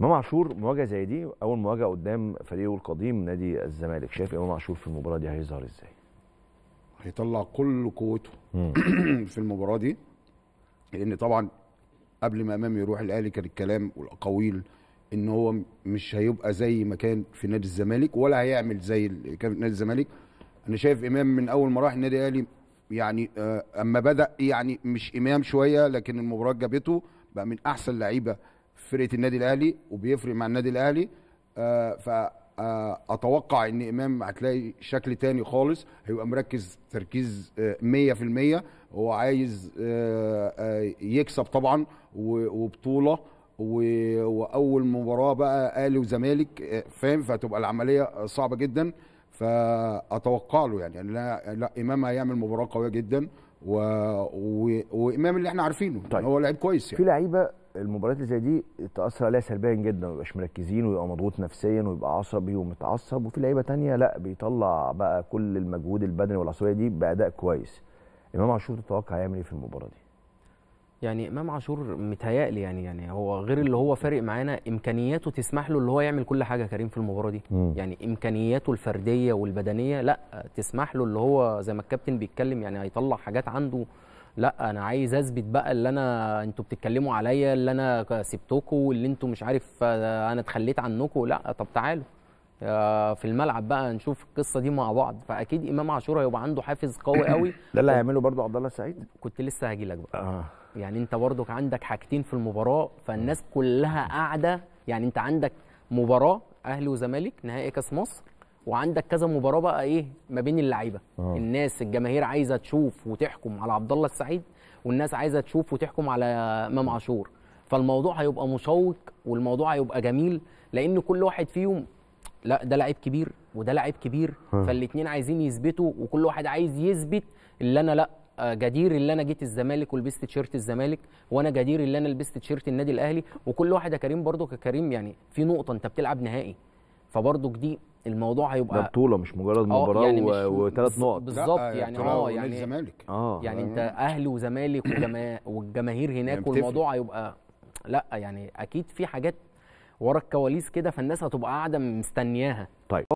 امام عاشور مواجهه زي دي اول مواجهه قدام فريقه القديم نادي الزمالك شايف امام عاشور في المباراه دي هيظهر ازاي هيطلع كل قوته في المباراه دي لان طبعا قبل ما امام يروح الاهلي كان الكلام والاقاويل ان هو مش هيبقى زي ما كان في نادي الزمالك ولا هيعمل زي اللي كان في نادي الزمالك انا شايف امام من اول ما راح النادي الاهلي يعني آه، اما بدا يعني مش امام شويه لكن المباراه جابته بقى من احسن لعيبه فرقه النادي الاهلي وبيفرق مع النادي الاهلي آه، فاتوقع آه، ان امام هتلاقي شكل تاني خالص هيبقى مركز تركيز 100% آه، هو عايز يكسب طبعا وبطوله واول مباراه بقى اهلي وزمالك فاهم فهتبقى العمليه صعبه جدا فاتوقع له يعني, يعني لا, لا امام هيعمل مباراه قويه جدا و... و... وامام اللي احنا عارفينه طيب. هو لعيب كويس يعني. في لعيبه المباريات اللي زي دي تاثر عليها سلبيا جدا ما بيبقاش مركزين ويبقى مضغوط نفسيا ويبقى عصبي ومتعصب وفي لعيبه تانية لا بيطلع بقى كل المجهود البدني والعصبيه دي باداء كويس امام عاشور تتوقع هيعمل ايه في المباراه دي يعني امام عاشور متهيألي يعني يعني هو غير اللي هو فارق معانا امكانياته تسمح له اللي هو يعمل كل حاجه كريم في المباراه دي مم. يعني امكانياته الفرديه والبدنيه لا تسمح له اللي هو زي ما الكابتن بيتكلم يعني هيطلع حاجات عنده لا انا عايز اثبت بقى اللي انا انتوا بتتكلموا عليا اللي انا سبتكم واللي انتوا مش عارف انا اتخليت عنكم لا طب تعالوا آه، في الملعب بقى نشوف القصه دي مع بعض فاكيد امام عاشور هيبقى عنده حافز قوي قوي ده اللي هيعمله برضه عبد الله السعيد كنت لسه هاجي لك بقى آه. يعني انت برضك عندك حاجتين في المباراه فالناس كلها قاعده يعني انت عندك مباراه اهلي وزمالك نهائي كاس مصر وعندك كذا مباراه بقى ايه ما بين اللعيبه آه. الناس الجماهير عايزه تشوف وتحكم على عبد الله السعيد والناس عايزه تشوف وتحكم على امام عاشور فالموضوع هيبقى مشوق والموضوع هيبقى جميل لان كل واحد فيهم لا ده لعيب كبير وده لعيب كبير آه. فالاثنين عايزين يثبتوا وكل واحد عايز يثبت اللي انا لا آه، جدير اللي انا جيت الزمالك ولبست تيشيرت الزمالك وانا جدير اللي انا لبست تيشيرت النادي الاهلي وكل واحد يا كريم برده ككريم يعني في نقطه انت بتلعب نهائي فبرده دي الموضوع هيبقى ده بطوله مش مجرد آه، مباراه يعني وثلاث نقط بالظبط آه، يعني اه يعني الزمالك اه يعني, يعني انت اهلي وزمالك والجماهير يعني هناك والموضوع هيبقى لا يعني اكيد في حاجات ورا الكواليس كده فالناس هتبقى قاعده مستنياها طيب